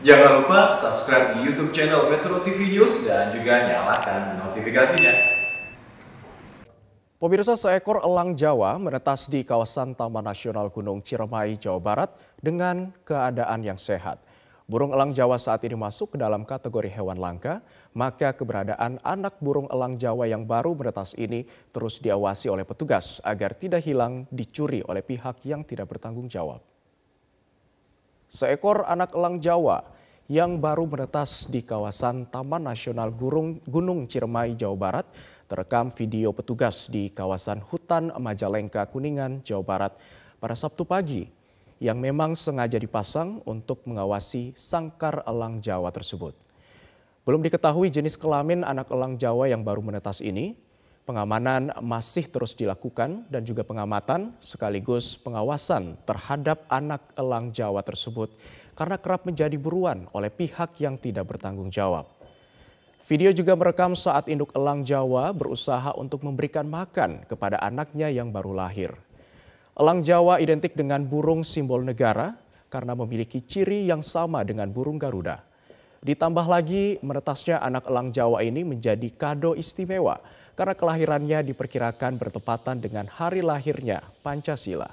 Jangan lupa subscribe di YouTube channel Metro TV News dan juga nyalakan notifikasinya. Pemirsa seekor elang Jawa menetas di kawasan Taman Nasional Gunung Ciremai, Jawa Barat dengan keadaan yang sehat. Burung elang Jawa saat ini masuk ke dalam kategori hewan langka, maka keberadaan anak burung elang Jawa yang baru menetas ini terus diawasi oleh petugas agar tidak hilang dicuri oleh pihak yang tidak bertanggung jawab. Seekor anak elang Jawa yang baru menetas di kawasan Taman Nasional Gunung Ciremai, Jawa Barat, terekam video petugas di kawasan hutan Majalengka, Kuningan, Jawa Barat pada Sabtu pagi yang memang sengaja dipasang untuk mengawasi sangkar elang Jawa tersebut. Belum diketahui jenis kelamin anak elang Jawa yang baru menetas ini, Pengamanan masih terus dilakukan dan juga pengamatan sekaligus pengawasan terhadap anak elang Jawa tersebut karena kerap menjadi buruan oleh pihak yang tidak bertanggung jawab. Video juga merekam saat induk elang Jawa berusaha untuk memberikan makan kepada anaknya yang baru lahir. Elang Jawa identik dengan burung simbol negara karena memiliki ciri yang sama dengan burung Garuda. Ditambah lagi menetasnya anak elang Jawa ini menjadi kado istimewa karena kelahirannya diperkirakan bertepatan dengan hari lahirnya Pancasila.